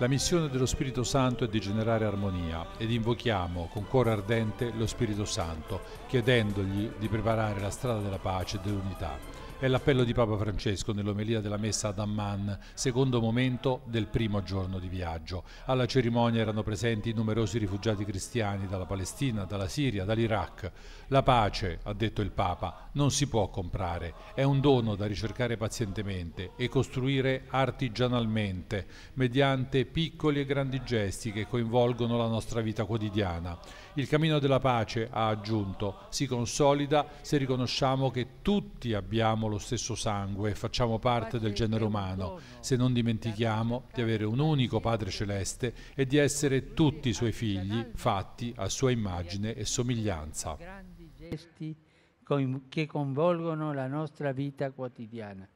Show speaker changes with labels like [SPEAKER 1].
[SPEAKER 1] La missione dello Spirito Santo è di generare armonia ed invochiamo con cuore ardente lo Spirito Santo, chiedendogli di preparare la strada della pace e dell'unità. È l'appello di Papa Francesco nell'omelia della messa ad Amman, secondo momento del primo giorno di viaggio. Alla cerimonia erano presenti numerosi rifugiati cristiani dalla Palestina, dalla Siria, dall'Iraq. La pace, ha detto il Papa, non si può comprare, è un dono da ricercare pazientemente e costruire artigianalmente, mediante piccoli e grandi gesti che coinvolgono la nostra vita quotidiana. Il cammino della pace, ha aggiunto, si consolida se riconosciamo che tutti abbiamo lo stesso sangue e facciamo parte del genere umano, se non dimentichiamo di avere un unico Padre Celeste e di essere tutti i suoi figli fatti a sua immagine e somiglianza. Grandi gesti che coinvolgono la nostra vita quotidiana.